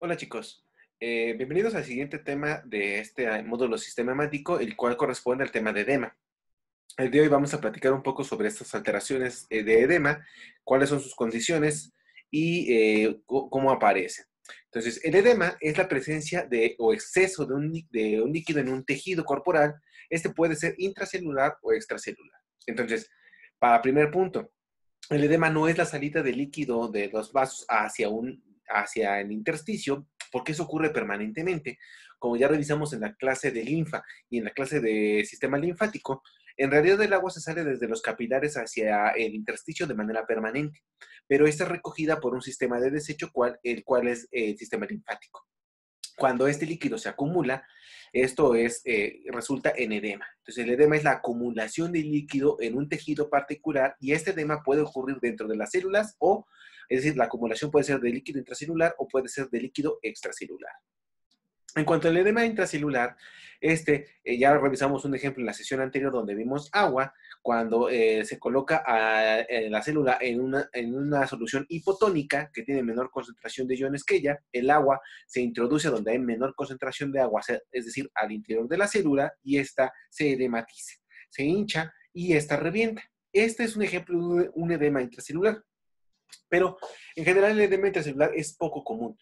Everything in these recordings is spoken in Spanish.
Hola chicos, eh, bienvenidos al siguiente tema de este ah, módulo sistemático, el cual corresponde al tema de edema. El día de hoy vamos a platicar un poco sobre estas alteraciones eh, de edema, cuáles son sus condiciones y eh, cómo aparecen. Entonces, el edema es la presencia de o exceso de de un líquido en un tejido corporal. Este puede ser intracelular o extracelular. Entonces, para primer punto, el edema no es la salida de líquido de los vasos hacia un hacia el intersticio, porque eso ocurre permanentemente. Como ya revisamos en la clase de linfa y en la clase de sistema linfático, en realidad el agua se sale desde los capilares hacia el intersticio de manera permanente, pero esta recogida por un sistema de desecho, cual, el cual es eh, el sistema linfático. Cuando este líquido se acumula, esto es, eh, resulta en edema. Entonces, el edema es la acumulación de líquido en un tejido particular y este edema puede ocurrir dentro de las células o es decir, la acumulación puede ser de líquido intracelular o puede ser de líquido extracelular. En cuanto al edema intracelular, este, eh, ya revisamos un ejemplo en la sesión anterior donde vimos agua, cuando eh, se coloca a, la célula en una, en una, solución hipotónica que tiene menor concentración de iones que ella, el agua se introduce donde hay menor concentración de agua, es decir, al interior de la célula, y esta se edematiza, se hincha y esta revienta. Este es un ejemplo de un edema intracelular. Pero en general el edema intracelular es poco común.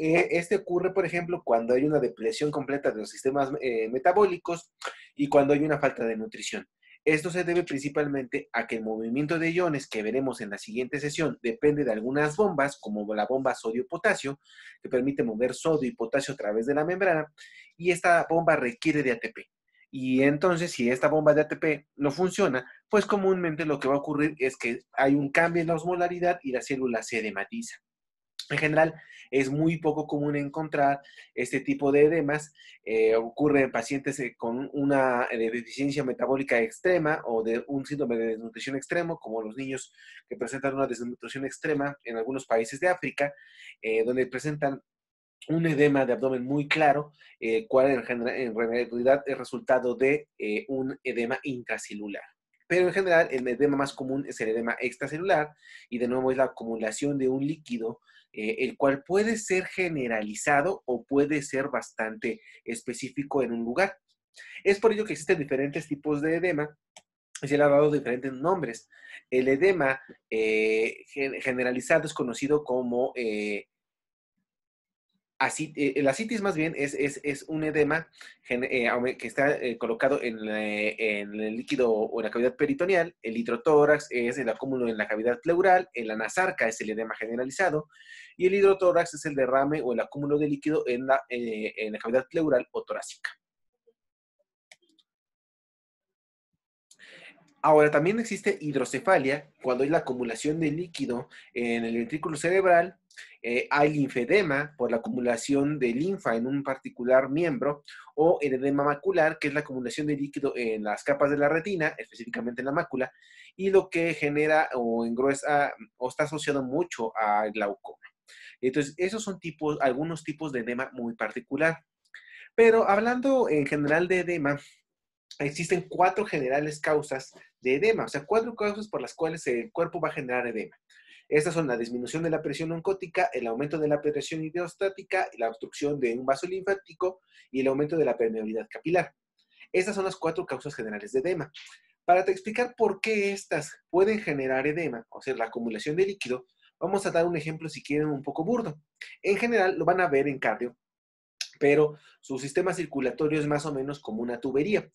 Eh, este ocurre, por ejemplo, cuando hay una depresión completa de los sistemas eh, metabólicos y cuando hay una falta de nutrición. Esto se debe principalmente a que el movimiento de iones que veremos en la siguiente sesión depende de algunas bombas, como la bomba sodio-potasio, que permite mover sodio y potasio a través de la membrana, y esta bomba requiere de ATP. Y entonces, si esta bomba de ATP no funciona, pues comúnmente lo que va a ocurrir es que hay un cambio en la osmolaridad y la célula se edematiza. En general, es muy poco común encontrar este tipo de edemas. Eh, ocurre en pacientes eh, con una eh, deficiencia metabólica extrema o de un síndrome de desnutrición extremo, como los niños que presentan una desnutrición extrema en algunos países de África, donde presentan un edema de abdomen muy claro, cual en, general, en, realidad es resultado de un edema intracelular. Pero en general, el edema más común es el edema extracelular y de nuevo es la acumulación de un líquido, eh, el cual puede ser generalizado o puede ser bastante específico en un lugar. Es por ello que existen diferentes tipos de edema se le ha dado diferentes nombres. El edema eh, generalizado es conocido como eh, eh, la más bien es, un edema eh, que está eh, colocado en, el líquido o en la cavidad peritoneal, el hidrotórax es el acúmulo en la cavidad pleural, el anasarca es el edema generalizado y el hidrotórax es el derrame o el acúmulo de líquido en la, en la cavidad pleural o torácica. Ahora, también existe hidrocefalia cuando hay la acumulación de líquido en el ventrículo cerebral eh, hay linfedema por la acumulación de linfa en un particular miembro o el edema macular, que es la acumulación de líquido en las capas de la retina, específicamente en la mácula, y lo que genera o engruesa o está asociado mucho a glaucoma. Entonces, esos son tipos, algunos tipos de edema muy particular. Pero hablando en general de edema, existen cuatro generales causas de edema, o sea, cuatro causas por las cuales el cuerpo va a generar edema. Estas son la disminución de la presión oncótica, el aumento de la presión hidrostática, la obstrucción de un vaso linfático y el aumento de la permeabilidad capilar. Estas son las cuatro causas generales de edema. Para te explicar por qué estas pueden generar edema, o sea, la acumulación de líquido, vamos a dar un ejemplo si quieren un poco burdo. En general lo van a ver en cardio, pero su sistema circulatorio es más o menos como una tubería.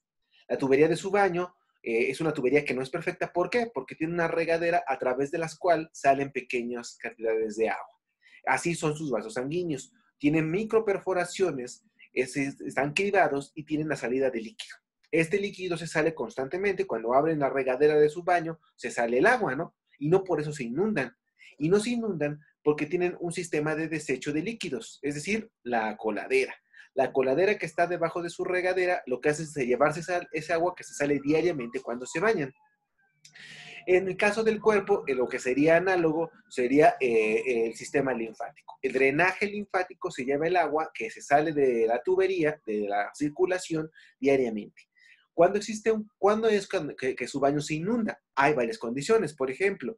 La tubería de su baño eh, es una tubería que no es perfecta. ¿Por qué? Porque tiene una regadera a través de la cual salen pequeñas cantidades de agua. Así son sus vasos sanguíneos. Tienen microperforaciones, están cribados y tienen la salida de líquido. Este líquido se sale constantemente. Cuando abren la regadera de su baño, se sale el agua, ¿no? Y no por eso se inundan. Y no se inundan porque tienen un sistema de desecho de líquidos, es decir, la coladera la coladera que está debajo de su regadera lo que hace es llevarse esa, agua que se sale diariamente cuando se bañan. En el caso del cuerpo, eh, lo que sería análogo sería eh, el sistema linfático. El drenaje linfático se lleva el agua que se sale de la tubería, de la circulación, diariamente. ¿Cuándo existe un, es que, su baño se inunda? Hay varias condiciones. Por ejemplo,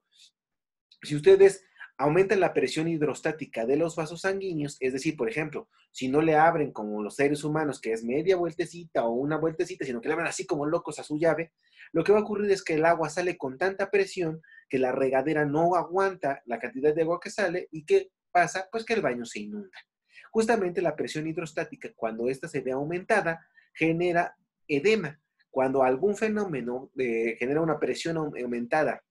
si ustedes aumenta la presión hidrostática de los vasos sanguíneos, es decir, por ejemplo, si no le abren como los seres humanos, que es media vueltecita o una vueltecita, sino que le abren así como locos a su llave, lo que va a ocurrir es que el agua sale con tanta presión que la regadera no aguanta la cantidad de agua que sale y ¿qué pasa? Pues que el baño se inunda. Justamente la presión hidrostática, cuando ésta se ve aumentada, genera edema. Cuando algún fenómeno eh, genera una presión aumentada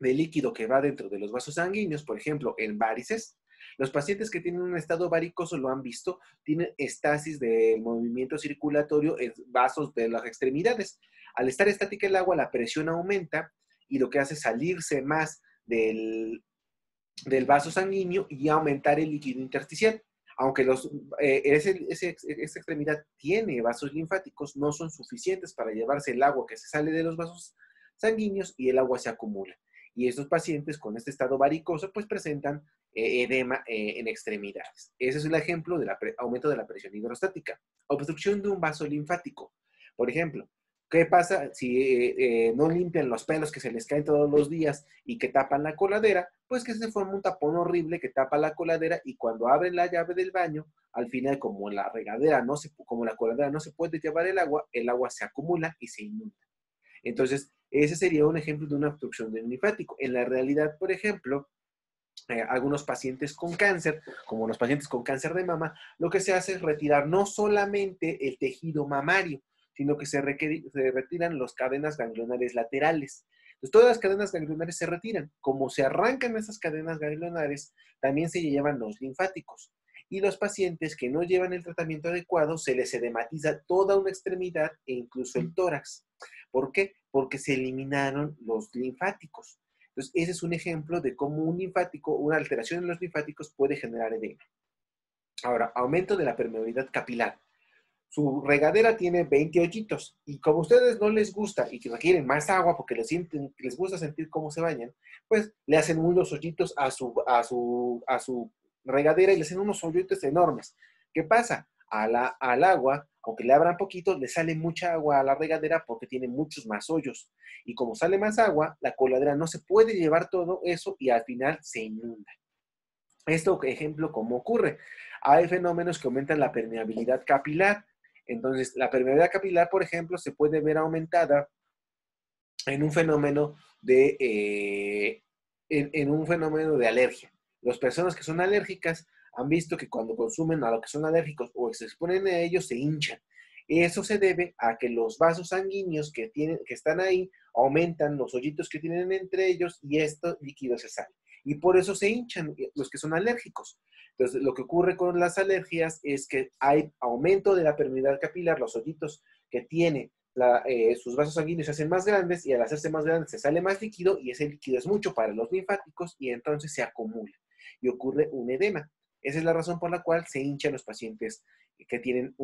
de líquido que va dentro de los vasos sanguíneos, por ejemplo, en varices. Los pacientes que tienen un estado varicoso lo han visto, tienen estasis de movimiento circulatorio en vasos de las extremidades. Al estar estática el agua, la presión aumenta y lo que hace es salirse más del, del vaso sanguíneo y aumentar el líquido intersticial. Aunque eh, esa extremidad tiene vasos linfáticos, no son suficientes para llevarse el agua que se sale de los vasos sanguíneos y el agua se acumula y estos pacientes con este estado varicoso pues presentan eh, edema eh, en extremidades. Ese es el ejemplo del aumento de la presión hidrostática. Obstrucción de un vaso linfático. Por ejemplo, ¿qué pasa si eh, no limpian los pelos que se les caen todos los días y que tapan la coladera? Pues que se forma un tapón horrible que tapa la coladera y cuando abren la llave del baño, al final como la regadera no se, como la coladera no se puede llevar el agua, el agua se acumula y se inunda. Entonces, ese sería un ejemplo de una obstrucción del linfático. En la realidad, por ejemplo, eh, algunos pacientes con cáncer, como los pacientes con cáncer de mama, lo que se hace es retirar no solamente el tejido mamario, sino que se, se retiran las cadenas ganglionares laterales. Entonces, todas las cadenas ganglionares se retiran. Como se arrancan esas cadenas ganglionares, también se llevan los linfáticos y los pacientes que no llevan el tratamiento adecuado se les edematiza toda una extremidad e incluso el tórax. ¿Por qué? Porque se eliminaron los linfáticos. Entonces, ese es un ejemplo de cómo un linfático, una alteración en los linfáticos puede generar edema. Ahora, aumento de la permeabilidad capilar. Su regadera tiene 20 hoyitos y como a ustedes no les gusta y que requieren más agua porque les, sienten, les gusta sentir cómo se bañan, pues le hacen unos hoyitos a su, a su, a su regadera y le hacen unos hoyotes enormes. ¿Qué pasa? al agua, aunque le abran poquito, le sale mucha agua a la regadera porque tiene muchos más hoyos. Y como sale más agua, la coladera no se puede llevar todo eso y al final se inunda. Esto, ejemplo, ¿cómo ocurre? Hay fenómenos que aumentan la permeabilidad capilar. Entonces, la permeabilidad capilar, por ejemplo, se puede ver aumentada en un fenómeno de, eh, en un fenómeno de alergia. Las personas que son alérgicas han visto que cuando consumen a lo que son alérgicos o se exponen a ellos se hinchan. Eso se debe a que los vasos sanguíneos que, tienen, que están ahí aumentan los hoyitos que tienen entre ellos y esto líquido se sale. Y por eso se hinchan eh, los que son alérgicos. Entonces, lo que ocurre con las alergias es que hay aumento de la permeabilidad capilar, los hoyitos que tiene eh, sus vasos sanguíneos se hacen más grandes y al hacerse más grandes se sale más líquido y ese líquido es mucho para los linfáticos y entonces se acumula y ocurre un edema. Esa es la razón por la cual se hinchan los pacientes que tienen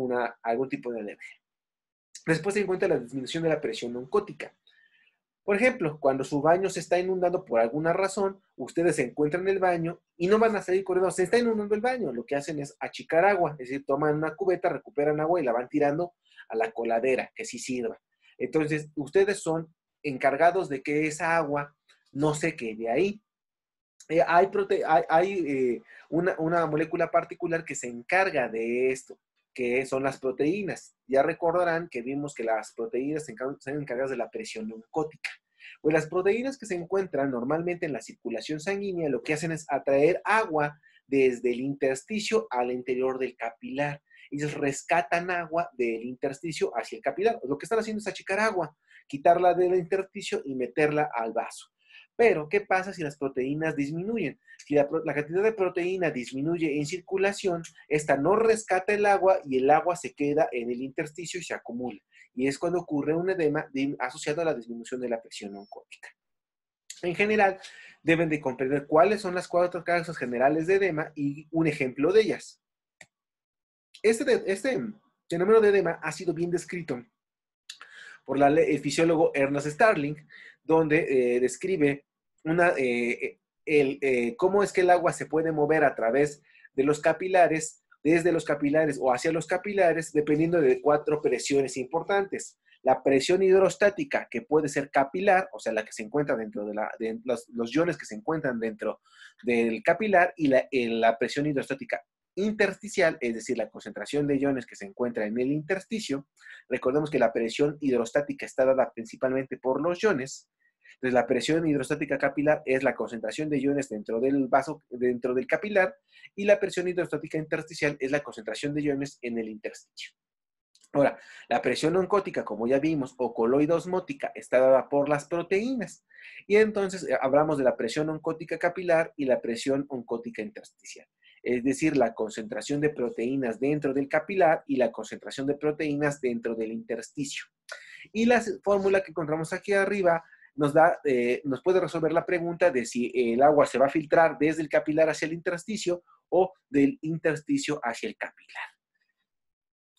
algún tipo de alergia. Después se encuentra la disminución de la presión oncótica. Por ejemplo, cuando su baño se está inundando por alguna razón, ustedes se encuentran en el baño y no van a salir corriendo, se está inundando el baño. Lo que hacen es achicar agua, es decir, toman una cubeta, recuperan agua y la van tirando a la coladera, que sí sirva. Entonces, ustedes son encargados de que esa agua no se quede ahí. Eh, hay, eh, una, molécula particular que se encarga de esto, que son las proteínas. Ya recordarán que vimos que las proteínas se encargan, de la presión oncótica. Pues las proteínas que se encuentran normalmente en la circulación sanguínea lo que hacen es atraer agua desde el intersticio al interior del capilar. Y rescatan agua del intersticio hacia el capilar. Lo que están haciendo es achicar agua, quitarla del intersticio y meterla al vaso. Pero, ¿qué pasa si las proteínas disminuyen? Si la, cantidad de proteína disminuye en circulación, esta no rescata el agua y el agua se queda en el intersticio y se acumula. Y es cuando ocurre un edema asociado a la disminución de la presión oncótica. En general, deben de comprender cuáles son las cuatro causas generales de edema y un ejemplo de ellas. Este, este fenómeno de edema ha sido bien descrito por el fisiólogo Ernest Starling, donde eh, describe una, eh, eh, eh, cómo es que el agua se puede mover a través de los capilares, desde los capilares o hacia los capilares, dependiendo de cuatro presiones importantes. La presión hidrostática, que puede ser capilar, o sea, la que se encuentra dentro de, los, iones que se encuentran dentro del capilar, y la presión hidrostática intersticial, es decir, la concentración de iones que se encuentra en el intersticio. Recordemos que la presión hidrostática está dada principalmente por los iones entonces, la presión hidrostática capilar es la concentración de iones dentro del vaso, dentro del capilar, y la presión hidrostática intersticial es la concentración de iones en el intersticio. Ahora, la presión oncótica, como ya vimos, o coloidosmótica, está dada por las proteínas. Y entonces eh, hablamos de la presión oncótica capilar y la presión oncótica intersticial. Es decir, la concentración de proteínas dentro del capilar y la concentración de proteínas dentro del intersticio. Y la fórmula que encontramos aquí arriba nos, da, eh, nos puede resolver la pregunta de si el agua se va a filtrar desde el capilar hacia el intersticio o del intersticio hacia el capilar.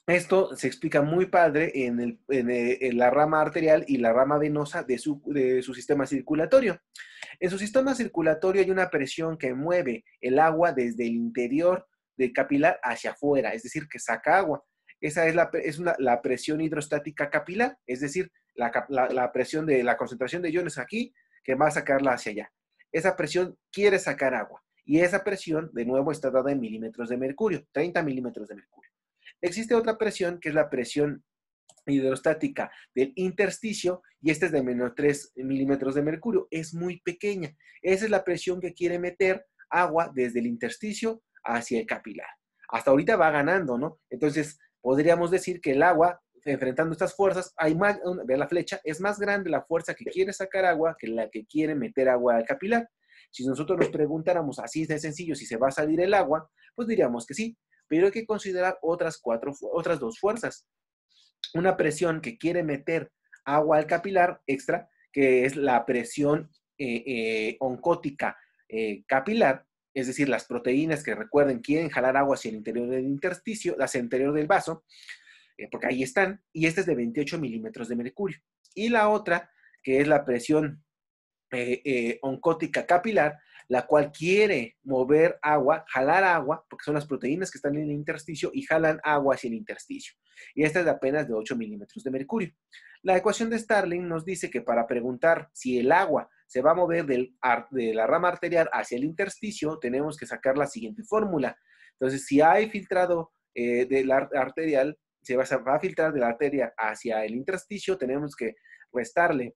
Esto se explica muy padre en, eh, la rama arterial y la rama venosa de su sistema circulatorio. En su sistema circulatorio hay una presión que mueve el agua desde el interior del capilar hacia afuera, es decir, que saca agua. Esa es la, es la presión hidrostática capilar, es decir, la, presión de la concentración de iones aquí que va a sacarla hacia allá. Esa presión quiere sacar agua y esa presión, de nuevo, está dada en milímetros de mercurio, 30 milímetros de mercurio. Existe otra presión que es la presión hidrostática del intersticio y esta es de menos 3 milímetros de mercurio. Es muy pequeña. Esa es la presión que quiere meter agua desde el intersticio hacia el capilar. Hasta ahorita va ganando, ¿no? Entonces, podríamos decir que el agua, enfrentando estas fuerzas, hay más, la flecha, es más grande la fuerza que quiere sacar agua que la que quiere meter agua al capilar. Si nosotros nos preguntáramos así de sencillo si se va a salir el agua, pues diríamos que sí, pero hay que considerar otras, cuatro, otras dos fuerzas. Una presión que quiere meter agua al capilar extra, que es la presión eh, eh, oncótica eh, capilar, es decir, las proteínas que recuerden quieren jalar agua hacia el interior del intersticio, hacia el interior del vaso, eh, porque ahí están, y esta es de 28 milímetros de mercurio. Y la otra, que es la presión eh, eh, oncótica capilar, la cual quiere mover agua, jalar agua, porque son las proteínas que están en el intersticio y jalan agua hacia el intersticio. Y esta es de apenas de 8 milímetros de mercurio. La ecuación de Starling nos dice que para preguntar si el agua se va a mover de la rama arterial hacia el intersticio, tenemos que sacar la siguiente fórmula. Entonces, si hay filtrado eh, de arterial, se va, a filtrar de la arteria hacia el intersticio, tenemos que restarle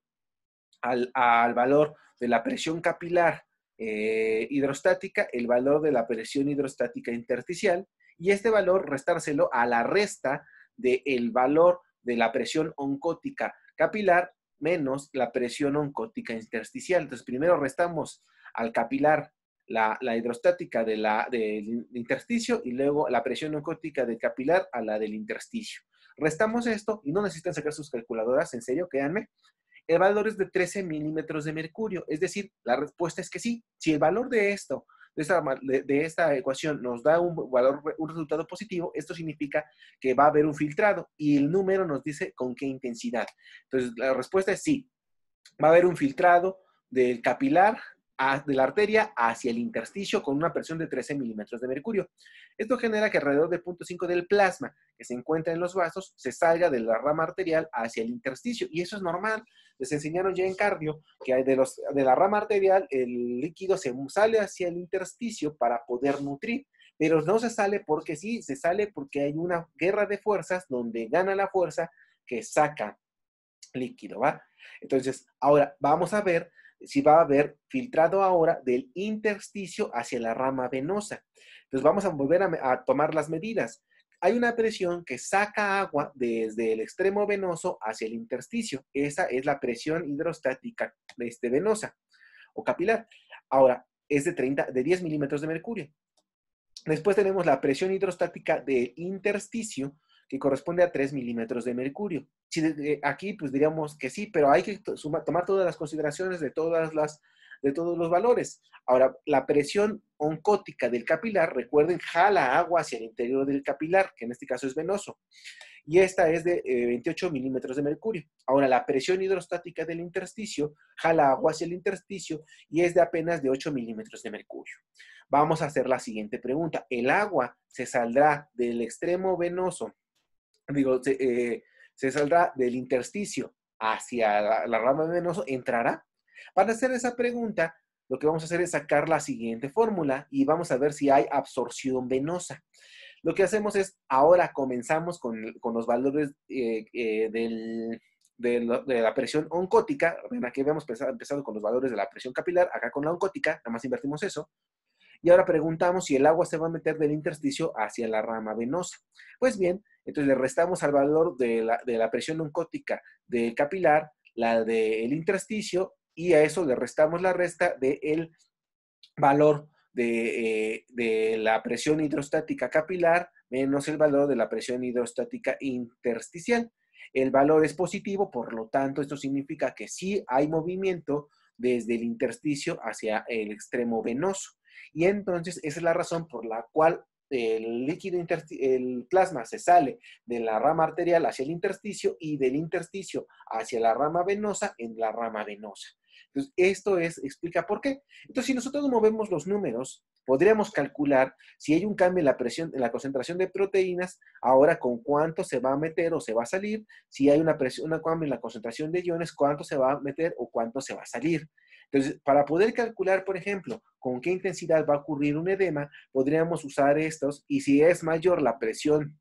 al, valor de la presión capilar eh, hidrostática el valor de la presión hidrostática intersticial y este valor restárselo a la resta del el valor de la presión oncótica capilar menos la presión oncótica intersticial. Entonces, primero restamos al capilar la, hidrostática del intersticio y luego la presión oncótica del capilar a la del intersticio. Restamos esto y no necesitan sacar sus calculadoras, en serio, créanme. El valor es de 13 milímetros de mercurio, es decir, la respuesta es que sí. Si el valor de esto de esta, ecuación nos da un valor, un resultado positivo, esto significa que va a haber un filtrado y el número nos dice con qué intensidad. Entonces, la respuesta es sí, va a haber un filtrado del capilar de la arteria hacia el intersticio con una presión de 13 milímetros de mercurio. Esto genera que alrededor del punto 5 del plasma que se encuentra en los vasos se salga de la rama arterial hacia el intersticio. Y eso es normal. Les enseñaron ya en cardio que de, los, de la rama arterial el líquido se sale hacia el intersticio para poder nutrir. Pero no se sale porque sí, se sale porque hay una guerra de fuerzas donde gana la fuerza que saca líquido, ¿va? Entonces, ahora vamos a ver si va a haber filtrado ahora del intersticio hacia la rama venosa. Entonces vamos a volver a, tomar las medidas. Hay una presión que saca agua desde el extremo venoso hacia el intersticio. Esa es la presión hidrostática de este, venosa o capilar. Ahora, es de, 30, de 10 milímetros de mercurio. Después tenemos la presión hidrostática del intersticio que corresponde a 3 milímetros de mercurio. Si aquí, pues diríamos que sí, pero hay que tomar todas las consideraciones de, todas las, de todos los valores. Ahora, la presión oncótica del capilar, recuerden, jala agua hacia el interior del capilar, que en este caso es venoso, y esta es de 28 eh, milímetros de mercurio. Ahora, la presión hidrostática del intersticio jala agua hacia el intersticio y es de apenas de 8 milímetros de mercurio. Vamos a hacer la siguiente pregunta. ¿El agua se saldrá del extremo venoso digo, eh, se, saldrá del intersticio hacia la, rama venosa, entrará. Para hacer esa pregunta, lo que vamos a hacer es sacar la siguiente fórmula y vamos a ver si hay absorción venosa. Lo que hacemos es, ahora comenzamos con, los valores eh, eh, de, la presión oncótica, aquí habíamos empezado con los valores de la presión capilar, acá con la oncótica, nada más invertimos eso, y ahora preguntamos si el agua se va a meter del intersticio hacia la rama venosa. Pues bien, entonces le restamos al valor de la, presión oncótica del capilar, la del intersticio, y a eso le restamos la resta del valor de, eh, de la presión hidrostática capilar menos el valor de la presión hidrostática intersticial. El valor es positivo, por lo tanto, esto significa que sí hay movimiento desde el intersticio hacia el extremo venoso. Y entonces esa es la razón por la cual el líquido, el plasma se sale de la rama arterial hacia el intersticio y del intersticio hacia la rama venosa en la rama venosa. Entonces, esto es, explica por qué. Entonces, si nosotros movemos los números, podríamos calcular si hay un cambio en la presión, en la concentración de proteínas, ahora con cuánto se va a meter o se va a salir, si hay una presión, un cambio en la concentración de iones, cuánto se va a meter o cuánto se va a salir. Entonces, para poder calcular, por ejemplo, con qué intensidad va a ocurrir un edema, podríamos usar estos y si es mayor la presión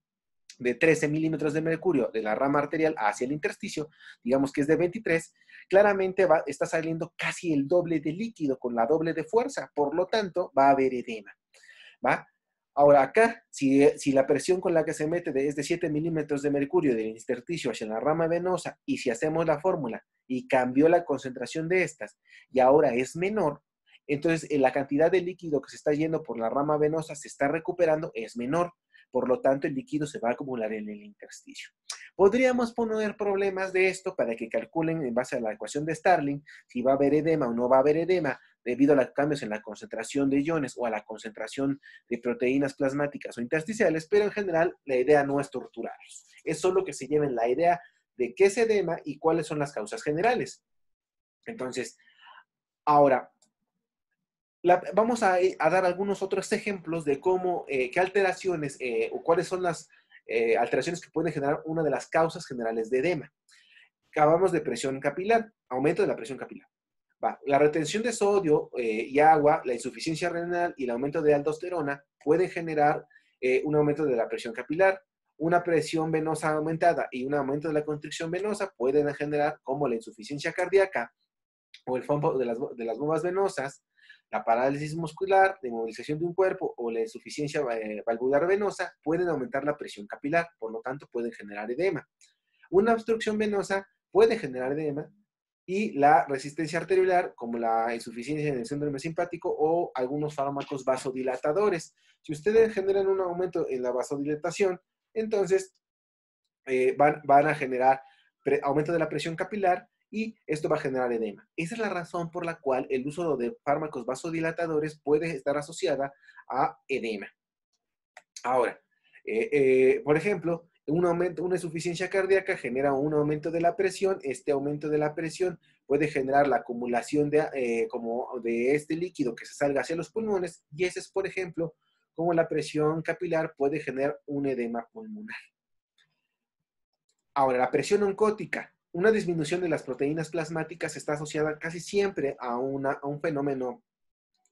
de 13 milímetros de mercurio de la rama arterial hacia el intersticio, digamos que es de 23, claramente va, está saliendo casi el doble de líquido con la doble de fuerza, por lo tanto va a haber edema. ¿va? Ahora acá, si, eh, si, la presión con la que se mete es de 7 milímetros de mercurio del intersticio hacia la rama venosa y si hacemos la fórmula y cambió la concentración de estas y ahora es menor, entonces eh, la cantidad de líquido que se está yendo por la rama venosa se está recuperando, es menor. Por lo tanto, el líquido se va a acumular en el intersticio. Podríamos poner problemas de esto para que calculen en base a la ecuación de Starling si va a haber edema o no va a haber edema debido a los cambios en la concentración de iones o a la concentración de proteínas plasmáticas o intersticiales, pero en general la idea no es torturarlos. Es solo que se lleven la idea de qué es edema y cuáles son las causas generales. Entonces, ahora, vamos a, dar algunos otros ejemplos de cómo, eh, qué alteraciones eh, o cuáles son las eh, alteraciones que pueden generar una de las causas generales de edema. Acabamos de presión capilar, aumento de la presión capilar. la retención de sodio y agua, la insuficiencia renal y el aumento de aldosterona pueden generar un aumento de la presión capilar, una presión venosa aumentada y un aumento de la constricción venosa pueden generar como la insuficiencia cardíaca o el fondo de las, de las bombas venosas, la parálisis muscular, la inmovilización de un cuerpo o la insuficiencia eh, valvular venosa pueden aumentar la presión capilar, por lo tanto pueden generar edema. Una obstrucción venosa puede generar edema y la resistencia arterial, como la insuficiencia en el síndrome simpático o algunos fármacos vasodilatadores. Si ustedes generan un aumento en la vasodilatación, entonces eh, van, a generar aumento de la presión capilar y esto va a generar edema. Esa es la razón por la cual el uso de fármacos vasodilatadores puede estar asociada a edema. Ahora, eh, eh, por ejemplo, una insuficiencia cardíaca genera un aumento de la presión. Este aumento de la presión puede generar la acumulación de, de este líquido que se salga hacia los pulmones y ese es, por ejemplo, cómo la presión capilar puede generar un edema pulmonar. Ahora, la presión oncótica. Una disminución de las proteínas plasmáticas está asociada casi siempre a, un fenómeno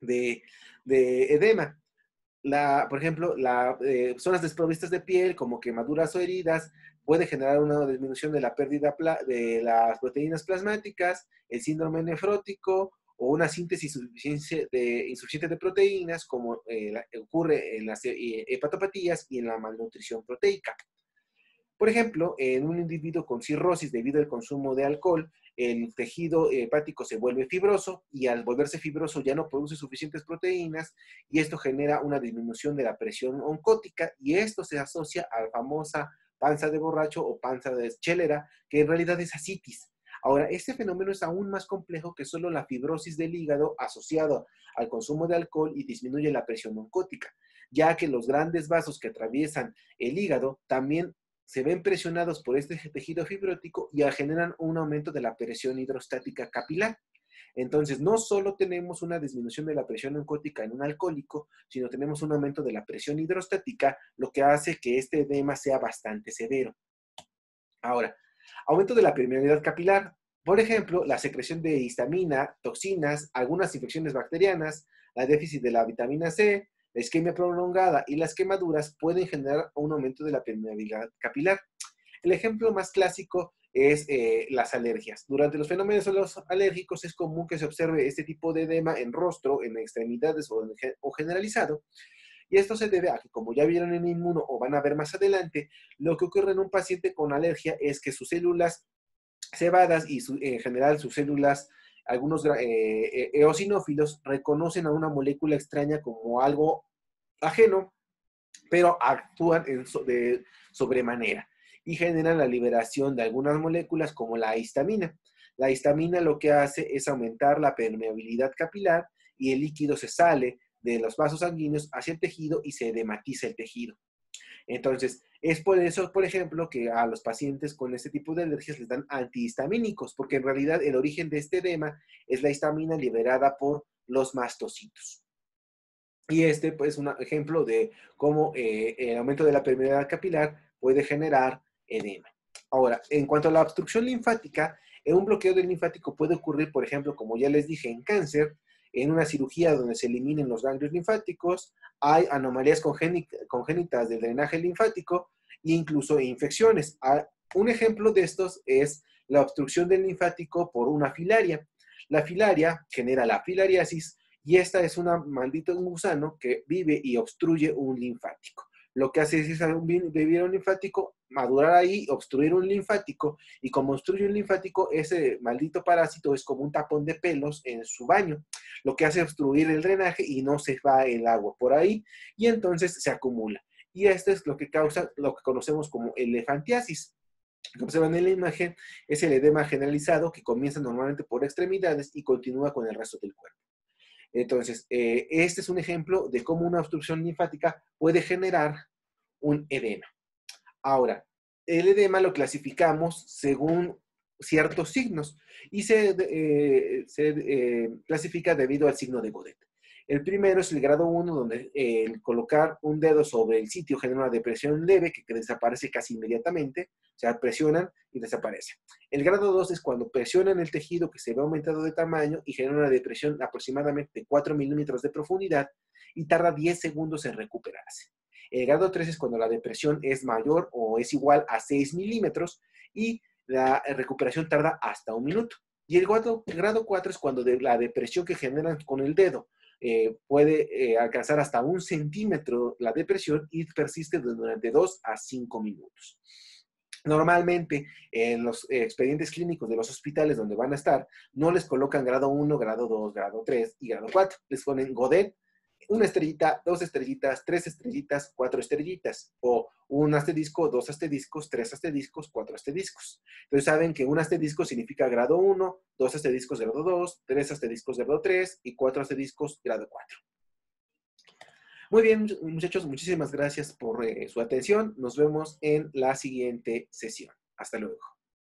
de, edema. por ejemplo, las eh, zonas desprovistas de piel, como quemaduras o heridas, puede generar una disminución de la pérdida de las proteínas plasmáticas, el síndrome nefrótico o una síntesis insuficiente de, proteínas, como eh, ocurre en las eh, hepatopatías y en la malnutrición proteica. Por ejemplo, en un individuo con cirrosis debido al consumo de alcohol, el tejido hepático se vuelve fibroso y al volverse fibroso ya no produce suficientes proteínas y esto genera una disminución de la presión oncótica y esto se asocia a la famosa panza de borracho o panza de chelera, que en realidad es asitis, Ahora, este fenómeno es aún más complejo que solo la fibrosis del hígado asociada al consumo de alcohol y disminuye la presión oncótica, ya que los grandes vasos que atraviesan el hígado también se ven presionados por este tejido fibrótico y generan un aumento de la presión hidrostática capilar. Entonces, no solo tenemos una disminución de la presión oncótica en un alcohólico, sino tenemos un aumento de la presión hidrostática, lo que hace que este edema sea bastante severo. Ahora, Aumento de la permeabilidad capilar. Por ejemplo, la secreción de histamina, toxinas, algunas infecciones bacterianas, la déficit de la vitamina C, la isquemia prolongada y las quemaduras pueden generar un aumento de la permeabilidad capilar. El ejemplo más clásico es eh, las alergias. Durante los fenómenos alérgicos es común que se observe este tipo de edema en rostro, en extremidades o generalizado, y esto se debe a que, como ya vieron en inmuno o van a ver más adelante, lo que ocurre en un paciente con alergia es que sus células cebadas y en general sus células, algunos eh, eh, eosinófilos, reconocen a una molécula extraña como algo ajeno, pero actúan de sobremanera y generan la liberación de algunas moléculas como la histamina. La histamina lo que hace es aumentar la permeabilidad capilar y el líquido se sale, de los vasos sanguíneos hacia el tejido y se edematiza el tejido. Entonces, es por eso, por ejemplo, que a los pacientes con este tipo de alergias les dan antihistamínicos, porque en realidad el origen de este edema es la histamina liberada por los mastocitos. Y este, pues, es un ejemplo de cómo eh, el aumento de la permeabilidad capilar puede generar edema. Ahora, en cuanto a la obstrucción linfática, un bloqueo del linfático puede ocurrir, por ejemplo, como ya les dije, en cáncer, en una cirugía donde se eliminen los ganglios linfáticos, hay anomalías congénitas del drenaje linfático e incluso infecciones. Un ejemplo de estos es la obstrucción del linfático por una filaria. La filaria genera la filariasis y esta es una maldita gusano que vive y obstruye un linfático lo que hace es hacer un vivir un linfático, madurar ahí, obstruir un linfático, y como obstruye un linfático, ese maldito parásito es como un tapón de pelos en su baño, lo que hace obstruir el drenaje y no se va el agua por ahí, y entonces se acumula. Y esto es lo que causa lo que conocemos como elefantiasis. Como se ven en la imagen, es el edema generalizado que comienza normalmente por extremidades y continúa con el resto del cuerpo. Entonces, eh, este es un ejemplo de cómo una obstrucción linfática puede generar un edema. Ahora, el edema lo clasificamos según ciertos signos y se, eh, eh, clasifica debido al signo de Godet. El primero es el grado 1, donde el colocar un dedo sobre el sitio genera una depresión leve que, desaparece casi inmediatamente, o sea, presionan y desaparece. El grado 2 es cuando presionan el tejido que se ve aumentado de tamaño y genera una depresión aproximadamente de 4 milímetros de profundidad y tarda 10 segundos en recuperarse. El grado 3 es cuando la depresión es mayor o es igual a 6 milímetros y la recuperación tarda hasta un minuto. Y el grado, 4 es cuando la depresión que generan con el dedo eh, puede eh, alcanzar hasta un centímetro la depresión y persiste durante 2 a 5 minutos. Normalmente en los expedientes clínicos de los hospitales donde van a estar no les colocan grado 1, grado 2, grado 3 y grado 4. Les ponen Godet una estrellita, dos estrellitas, tres estrellitas, cuatro estrellitas. O un asterisco, dos asteriscos, tres asteriscos, cuatro asteriscos. Entonces saben que un asterisco significa grado 1, dos asteriscos grado 2, tres asteriscos grado 3 y cuatro asteriscos grado 4. Muy bien, muchachos, muchísimas gracias por eh, su atención. Nos vemos en la siguiente sesión. Hasta luego.